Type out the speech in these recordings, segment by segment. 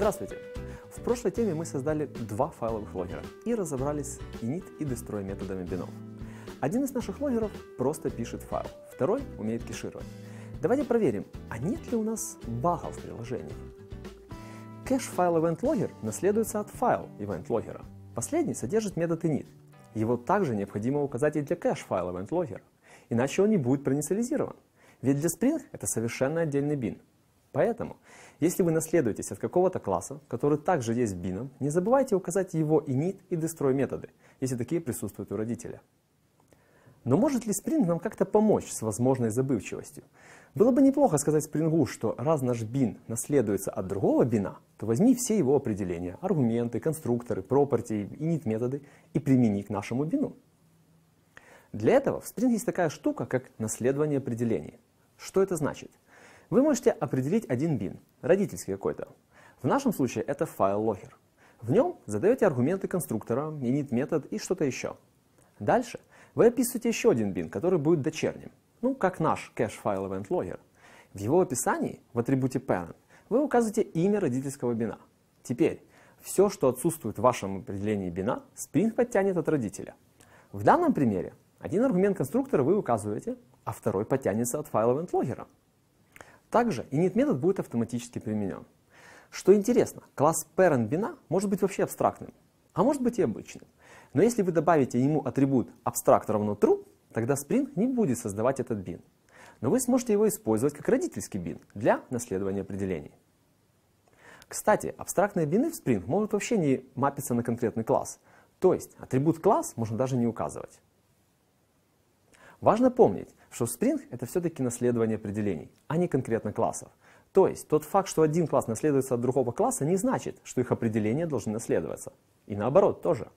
Здравствуйте! В прошлой теме мы создали два файловых логера и разобрались с init и destroy методами бинов. Один из наших логеров просто пишет файл, второй умеет кешировать. Давайте проверим, а нет ли у нас багов в приложении. Кэш файл event logger наследуется от файл event logger. Последний содержит метод init. Его также необходимо указать и для кэш файла event logger, иначе он не будет проинициализирован. Ведь для Spring это совершенно отдельный бин. Поэтому если вы наследуетесь от какого-то класса, который также есть бином, не забывайте указать его init и destroy методы, если такие присутствуют у родителя. Но может ли Spring нам как-то помочь с возможной забывчивостью? Было бы неплохо сказать Spring, что раз наш бин наследуется от другого бина, то возьми все его определения, аргументы, конструкторы, property, init методы и примени к нашему бину. Для этого в Spring есть такая штука, как наследование определений. Что это значит? Вы можете определить один бин, родительский какой-то. В нашем случае это файл лохер. В нем задаете аргументы конструктора, init метод и что-то еще. Дальше вы описываете еще один бин, который будет дочерним. Ну, как наш кэш файл event logger. В его описании, в атрибуте parent, вы указываете имя родительского бина. Теперь, все, что отсутствует в вашем определении бина, Spring подтянет от родителя. В данном примере один аргумент конструктора вы указываете, а второй подтянется от файла event logger. Также init-метод будет автоматически применен. Что интересно, класс parent бина может быть вообще абстрактным, а может быть и обычным. Но если вы добавите ему атрибут abstract равно true, тогда Spring не будет создавать этот бин. Но вы сможете его использовать как родительский бин для наследования определений. Кстати, абстрактные бины в Spring могут вообще не мапиться на конкретный класс. То есть атрибут класс можно даже не указывать. Важно помнить, что Spring — это все-таки наследование определений, а не конкретно классов. То есть тот факт, что один класс наследуется от другого класса, не значит, что их определения должны наследоваться. И наоборот тоже.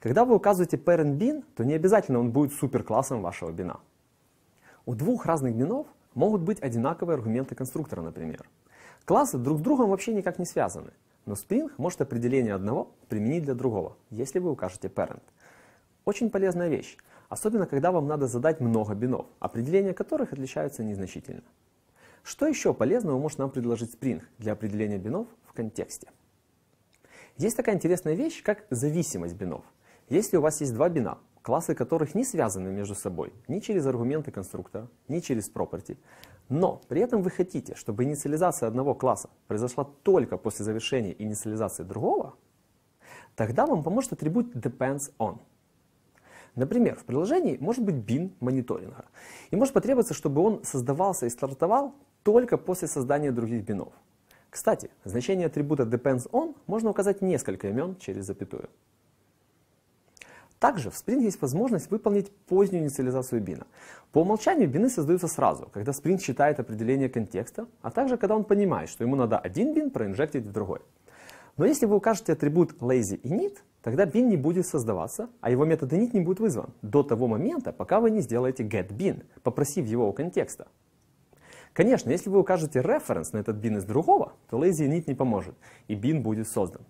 Когда вы указываете parent bin, то не обязательно он будет суперклассом вашего бина. У двух разных бинов могут быть одинаковые аргументы конструктора, например. Классы друг с другом вообще никак не связаны, но Spring может определение одного применить для другого, если вы укажете parent. Очень полезная вещь особенно когда вам надо задать много бинов, определения которых отличаются незначительно. Что еще полезного может нам предложить Spring для определения бинов в контексте? Есть такая интересная вещь, как зависимость бинов. Если у вас есть два бина, классы которых не связаны между собой ни через аргументы конструктора, ни через property, но при этом вы хотите, чтобы инициализация одного класса произошла только после завершения инициализации другого, тогда вам поможет атрибут depends on – Например, в приложении может быть бин мониторинга. И может потребоваться, чтобы он создавался и стартовал только после создания других бинов. Кстати, значение атрибута dependsOn можно указать несколько имен через запятую. Также в Spring есть возможность выполнить позднюю инициализацию бина. По умолчанию бины создаются сразу, когда Spring считает определение контекста, а также когда он понимает, что ему надо один бин проинжектить в другой. Но если вы укажете атрибут lazy init, тогда bin не будет создаваться, а его метод init не будет вызван до того момента, пока вы не сделаете getBin, попросив его у контекста. Конечно, если вы укажете reference на этот bin из другого, то lazy init не поможет, и bin будет создан.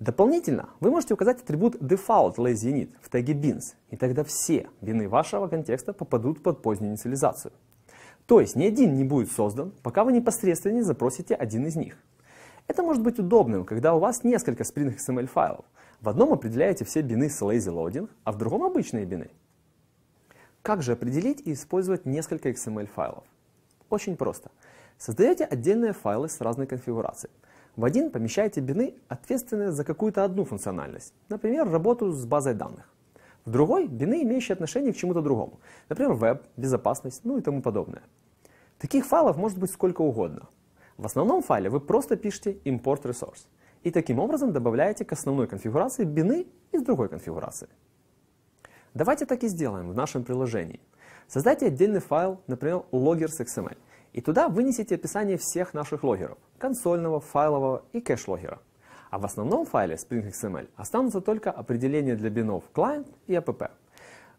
Дополнительно вы можете указать атрибут default lazy init в теге bins, и тогда все бины вашего контекста попадут под позднюю инициализацию. То есть ни один не будет создан, пока вы непосредственно не запросите один из них. Это может быть удобным, когда у вас несколько Spring XML эм файлов. В одном определяете все бины с lazy loading, а в другом обычные бины. Как же определить и использовать несколько XML эм файлов? Очень просто. Создаете отдельные файлы с разной конфигурацией. В один помещаете бины, ответственные за какую-то одну функциональность, например, работу с базой данных. В другой – бины, имеющие отношение к чему-то другому, например, веб, безопасность, ну и тому подобное. Таких файлов может быть сколько угодно – в основном файле вы просто пишете import resource и таким образом добавляете к основной конфигурации бины из другой конфигурации. Давайте так и сделаем в нашем приложении. Создайте отдельный файл, например, loggers.xml, и туда вынесите описание всех наших логеров, консольного, файлового и кэш-логера. А в основном файле Spring.xml останутся только определения для бинов client и app.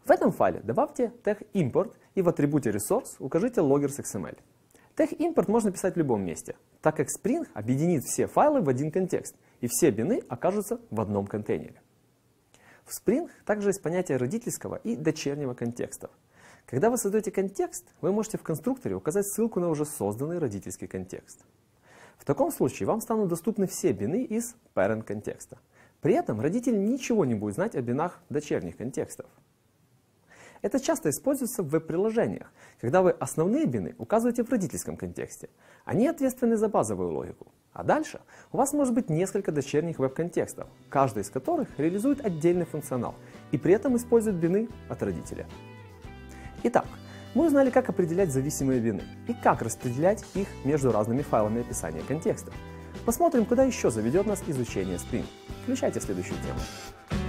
В этом файле добавьте тег import и в атрибуте resource укажите loggers.xml. Тех импорт можно писать в любом месте, так как Spring объединит все файлы в один контекст, и все бины окажутся в одном контейнере. В Spring также есть понятие родительского и дочернего контекстов. Когда вы создаете контекст, вы можете в конструкторе указать ссылку на уже созданный родительский контекст. В таком случае вам станут доступны все бины из parent контекста. При этом родитель ничего не будет знать о бинах дочерних контекстов. Это часто используется в веб-приложениях, когда вы основные бины указываете в родительском контексте. Они ответственны за базовую логику. А дальше у вас может быть несколько дочерних веб-контекстов, каждый из которых реализует отдельный функционал и при этом использует бины от родителя. Итак, мы узнали, как определять зависимые бины и как распределять их между разными файлами описания контекста. Посмотрим, куда еще заведет нас изучение Spring. Включайте следующую тему.